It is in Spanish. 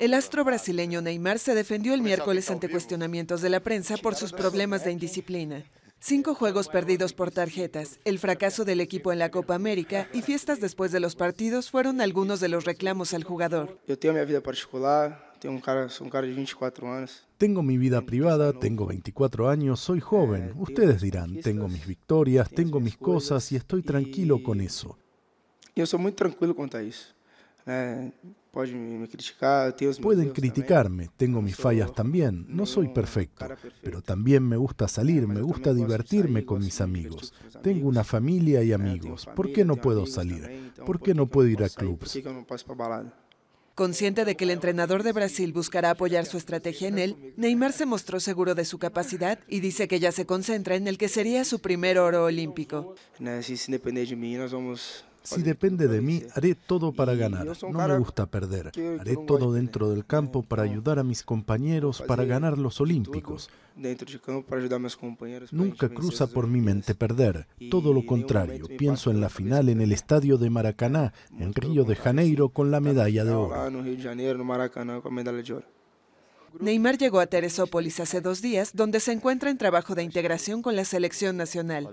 El astro brasileño Neymar se defendió el miércoles ante cuestionamientos de la prensa por sus problemas de indisciplina. Cinco juegos perdidos por tarjetas, el fracaso del equipo en la Copa América y fiestas después de los partidos fueron algunos de los reclamos al jugador. Yo tengo mi vida particular, tengo un un cara de 24 años. Tengo mi vida privada, tengo 24 años, soy joven. Eh, Ustedes dirán, tengo mis victorias, tengo mis cosas y estoy tranquilo con eso. Yo soy muy tranquilo con eso. Pueden criticarme, tengo mis fallas también, no soy perfecto, pero también me gusta salir, me gusta divertirme con mis amigos. Tengo una familia y amigos, ¿por qué no puedo salir? ¿Por qué no puedo ir a clubs? Consciente de que el entrenador de Brasil buscará apoyar su estrategia en él, Neymar se mostró seguro de su capacidad y dice que ya se concentra en el que sería su primer oro olímpico. Si de mí, nos vamos si depende de mí, haré todo para ganar. No me gusta perder. Haré todo dentro del campo para ayudar a mis compañeros para ganar los Olímpicos. Nunca cruza por mi mente perder. Todo lo contrario, pienso en la final en el estadio de Maracaná, en Río de Janeiro, con la medalla de oro. Neymar llegó a Teresópolis hace dos días, donde se encuentra en trabajo de integración con la selección nacional.